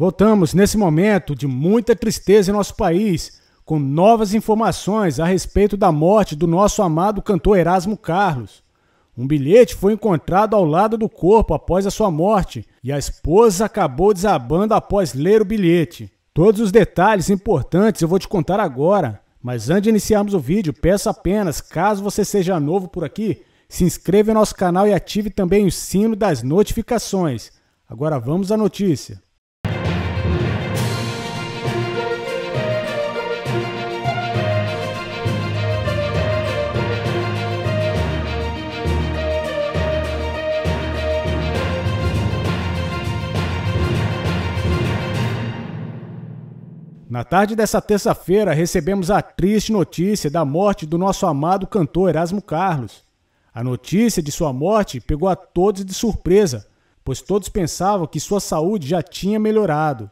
Voltamos nesse momento de muita tristeza em nosso país, com novas informações a respeito da morte do nosso amado cantor Erasmo Carlos. Um bilhete foi encontrado ao lado do corpo após a sua morte e a esposa acabou desabando após ler o bilhete. Todos os detalhes importantes eu vou te contar agora, mas antes de iniciarmos o vídeo, peço apenas, caso você seja novo por aqui, se inscreva no nosso canal e ative também o sino das notificações. Agora vamos à notícia. Na tarde dessa terça-feira, recebemos a triste notícia da morte do nosso amado cantor Erasmo Carlos. A notícia de sua morte pegou a todos de surpresa, pois todos pensavam que sua saúde já tinha melhorado.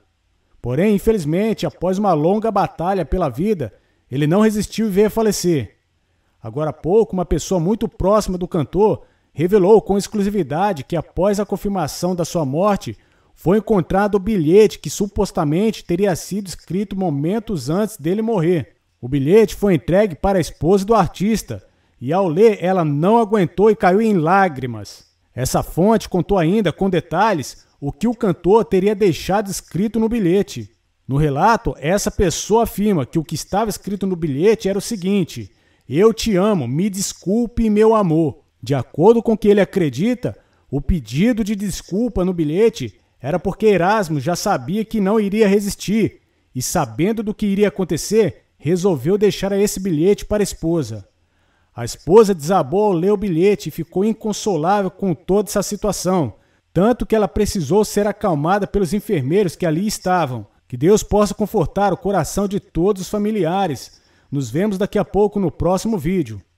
Porém, infelizmente, após uma longa batalha pela vida, ele não resistiu e veio a falecer. Agora há pouco, uma pessoa muito próxima do cantor revelou com exclusividade que após a confirmação da sua morte, foi encontrado o bilhete que supostamente teria sido escrito momentos antes dele morrer. O bilhete foi entregue para a esposa do artista e, ao ler, ela não aguentou e caiu em lágrimas. Essa fonte contou ainda, com detalhes, o que o cantor teria deixado escrito no bilhete. No relato, essa pessoa afirma que o que estava escrito no bilhete era o seguinte: Eu te amo, me desculpe, meu amor. De acordo com o que ele acredita, o pedido de desculpa no bilhete era porque Erasmo já sabia que não iria resistir e, sabendo do que iria acontecer, resolveu deixar esse bilhete para a esposa. A esposa desabou ao ler o bilhete e ficou inconsolável com toda essa situação, tanto que ela precisou ser acalmada pelos enfermeiros que ali estavam. Que Deus possa confortar o coração de todos os familiares. Nos vemos daqui a pouco no próximo vídeo.